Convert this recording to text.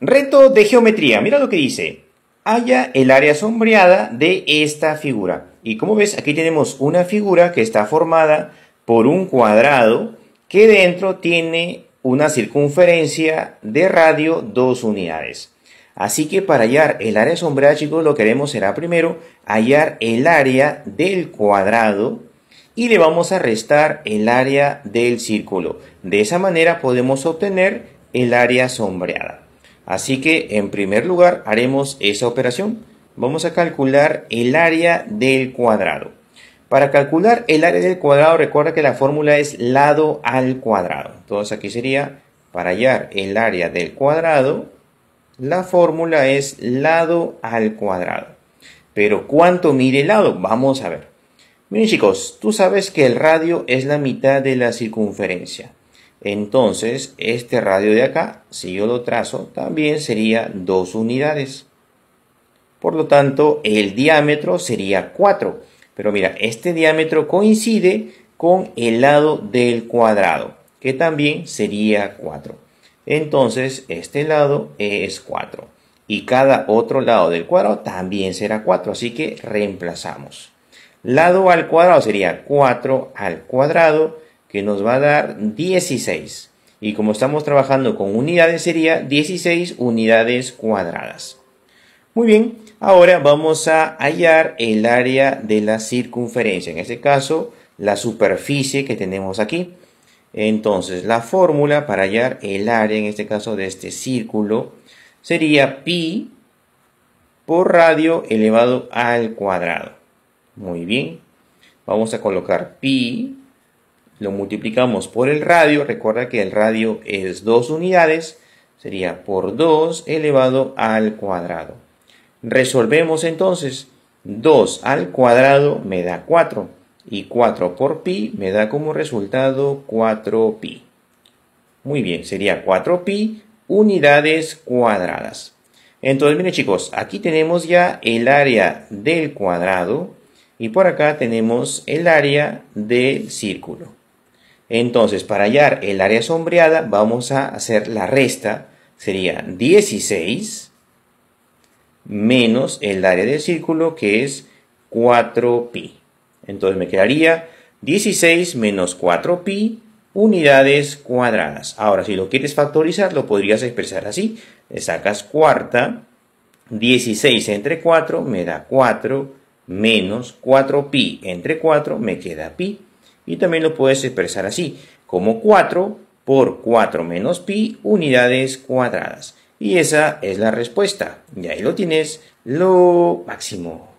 Reto de geometría. Mira lo que dice. Halla el área sombreada de esta figura. Y como ves, aquí tenemos una figura que está formada por un cuadrado que dentro tiene una circunferencia de radio 2 unidades. Así que para hallar el área sombreada, chicos, lo que haremos será primero hallar el área del cuadrado y le vamos a restar el área del círculo. De esa manera podemos obtener el área sombreada. Así que en primer lugar haremos esa operación. Vamos a calcular el área del cuadrado. Para calcular el área del cuadrado, recuerda que la fórmula es lado al cuadrado. Entonces aquí sería, para hallar el área del cuadrado, la fórmula es lado al cuadrado. Pero ¿cuánto mide el lado? Vamos a ver. Miren chicos, tú sabes que el radio es la mitad de la circunferencia. Entonces, este radio de acá, si yo lo trazo, también sería 2 unidades. Por lo tanto, el diámetro sería 4. Pero mira, este diámetro coincide con el lado del cuadrado, que también sería 4. Entonces, este lado es 4. Y cada otro lado del cuadrado también será 4. Así que reemplazamos. Lado al cuadrado sería 4 al cuadrado que nos va a dar 16. Y como estamos trabajando con unidades, sería 16 unidades cuadradas. Muy bien, ahora vamos a hallar el área de la circunferencia. En este caso, la superficie que tenemos aquí. Entonces, la fórmula para hallar el área, en este caso de este círculo, sería pi por radio elevado al cuadrado. Muy bien. Vamos a colocar pi lo multiplicamos por el radio, recuerda que el radio es 2 unidades, sería por 2 elevado al cuadrado. Resolvemos entonces, 2 al cuadrado me da 4 y 4 por pi me da como resultado 4pi. Muy bien, sería 4pi unidades cuadradas. Entonces, miren chicos, aquí tenemos ya el área del cuadrado y por acá tenemos el área del círculo. Entonces, para hallar el área sombreada, vamos a hacer la resta. Sería 16 menos el área del círculo, que es 4pi. Entonces me quedaría 16 menos 4pi unidades cuadradas. Ahora, si lo quieres factorizar, lo podrías expresar así. Le sacas cuarta, 16 entre 4 me da 4, menos 4pi entre 4 me queda pi y también lo puedes expresar así, como 4 por 4 menos pi unidades cuadradas. Y esa es la respuesta. Y ahí lo tienes, lo máximo.